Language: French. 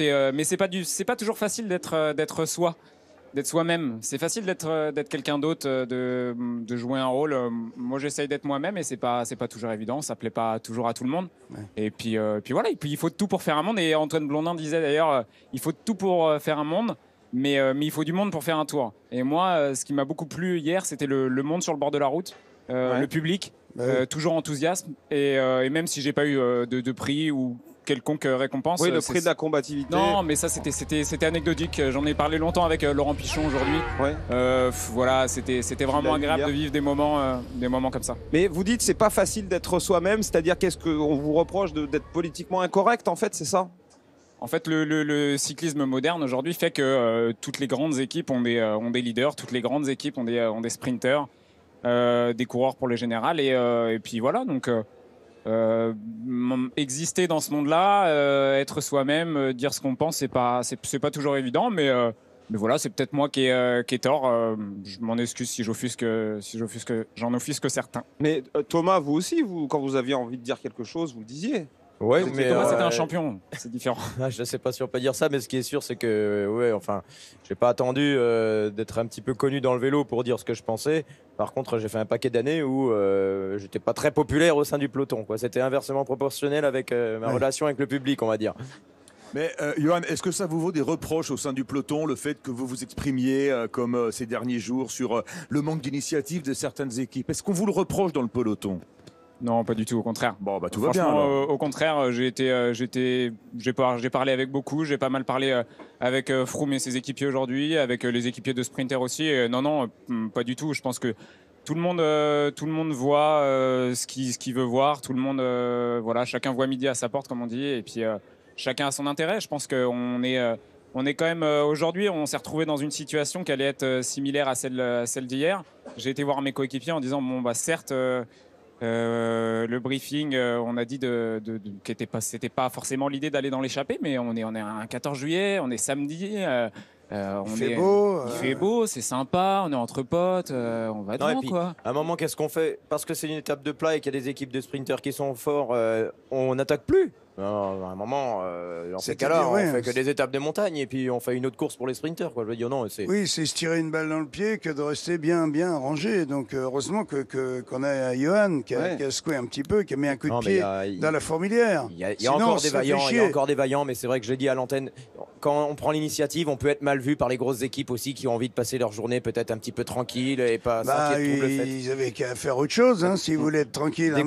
Euh, mais c'est pas du, c'est pas toujours facile d'être euh, d'être soi, d'être soi-même. C'est facile d'être euh, d'être quelqu'un d'autre, de, jouer un rôle. Moi, j'essaye d'être moi-même et c'est pas c'est pas toujours évident. Ça plaît pas toujours à tout le monde. Et puis puis voilà. il faut tout pour faire un monde. Et Antoine Blondin disait d'ailleurs, il faut tout pour faire un monde. Mais, il faut du monde pour faire un tour. Et moi, ce qui m'a beaucoup plu hier, c'était le, monde sur le bord de la route. le public, bah toujours enthousiasme. Et, même si j'ai pas eu de, de, prix ou quelconque euh, récompense. Oui, euh, le prix de la combativité. Non, mais ça c'était c'était anecdotique. J'en ai parlé longtemps avec euh, Laurent Pichon aujourd'hui. voilà, c'était c'était vraiment agréable de vivre des moments des moments comme ça. Mais vous dites c'est pas facile d'être soi-même, c'est-à-dire qu'est-ce qu'on vous reproche d'être politiquement incorrect en fait, c'est ça en fait, le, cyclisme moderne aujourd'hui fait que toutes les grandes équipes ont des, ont des leaders, toutes les grandes équipes ont des, ont des sprinters, des coureurs pour le général, et, et puis voilà. Donc, euh, exister dans ce monde-là, euh, être soi-même, euh, dire ce qu'on pense, c'est pas, c'est, pas toujours évident, mais, mais voilà, c'est peut-être moi qui ai, qui tort. je m'en excuse si j'offusque, si j'en offusque certains. Mais Thomas, vous aussi, vous, quand vous aviez envie de dire quelque chose, vous disiez. Oui, mais Thomas euh, c'était un champion, c'est différent. Ah, je ne sais pas si on peut dire ça, mais ce qui est sûr, c'est que, ouais, enfin, j'ai pas attendu euh, d'être un petit peu connu dans le vélo pour dire ce que je pensais. Par contre, j'ai fait un paquet d'années où euh, je n'étais pas très populaire au sein du peloton. C'était inversement proportionnel avec ma relation avec le public, on va dire. Mais Johan, est-ce que ça vous vaut des reproches au sein du peloton, le fait que vous vous exprimiez comme ces derniers jours sur le manque d'initiative de certaines équipes Est-ce qu'on vous le reproche dans le peloton non, pas du tout, au contraire. Bon, bah tout va bien. au contraire, euh, j'ai été, euh, j'étais, j'ai parlé avec beaucoup, j'ai pas mal parlé euh, avec Froome et ses équipiers aujourd'hui, avec les équipiers de sprinter aussi. non, non, hmm, pas du tout. Je pense que tout le monde, tout le monde voit ce qu'il ce veut voir. Tout le monde, voilà, chacun voit midi à sa porte, comme on dit, et puis chacun a son intérêt. Je pense qu'on est on est quand même aujourd'hui, on s'est retrouvé dans une situation qui allait être similaire à celle, celle d'hier. J'ai été voir mes coéquipiers en disant bon bah certes, euh, le briefing, euh, on a dit que ce pas, pas forcément l'idée d'aller dans l'échappée, mais on est, un 14 juillet, on est samedi. Euh, on il, fait beau, fait beau, c'est sympa, on est entre potes, on va dans À un moment, qu'est-ce qu'on fait Parce que c'est une étape de plat et qu'il y a des équipes de sprinters qui sont forts, on n'attaque plus. Non, à un moment, euh, fait on fait que des étapes de montagne et puis on fait une autre course pour les sprinters. Quoi. non, Oui, c'est se tirer une balle dans le pied que de rester bien, bien rangé. Donc euh, heureusement qu'on a Johan qui a, secoué un petit peu, qui a mis un coup de pied dans la fourmilière. Il y a, encore des vaillants, mais c'est vrai que je l'ai dit à l'antenne, quand on prend l'initiative, on peut être mal vu par les grosses équipes aussi qui ont envie de passer leur journée peut-être un petit peu tranquille et pas bah, Ils avaient qu'à faire autre chose, hein, s'ils voulaient être tranquilles.